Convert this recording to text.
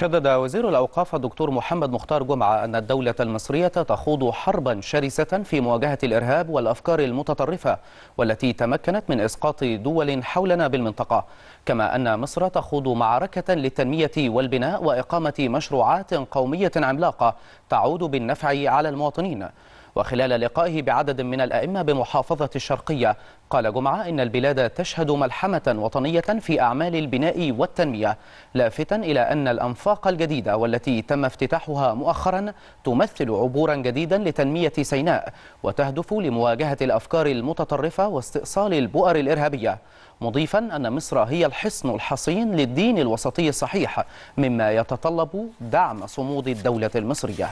شدد وزير الأوقاف الدكتور محمد مختار جمعة أن الدولة المصرية تخوض حربا شرسة في مواجهة الإرهاب والأفكار المتطرفة والتي تمكنت من إسقاط دول حولنا بالمنطقة كما أن مصر تخوض معركة للتنمية والبناء وإقامة مشروعات قومية عملاقة تعود بالنفع على المواطنين وخلال لقائه بعدد من الأئمة بمحافظة الشرقية قال جمعة إن البلاد تشهد ملحمة وطنية في أعمال البناء والتنمية لافتا إلى أن الأنفاق الجديدة والتي تم افتتاحها مؤخرا تمثل عبورا جديدا لتنمية سيناء وتهدف لمواجهة الأفكار المتطرفة واستئصال البؤر الإرهابية مضيفا أن مصر هي الحصن الحصين للدين الوسطي الصحيح مما يتطلب دعم صمود الدولة المصرية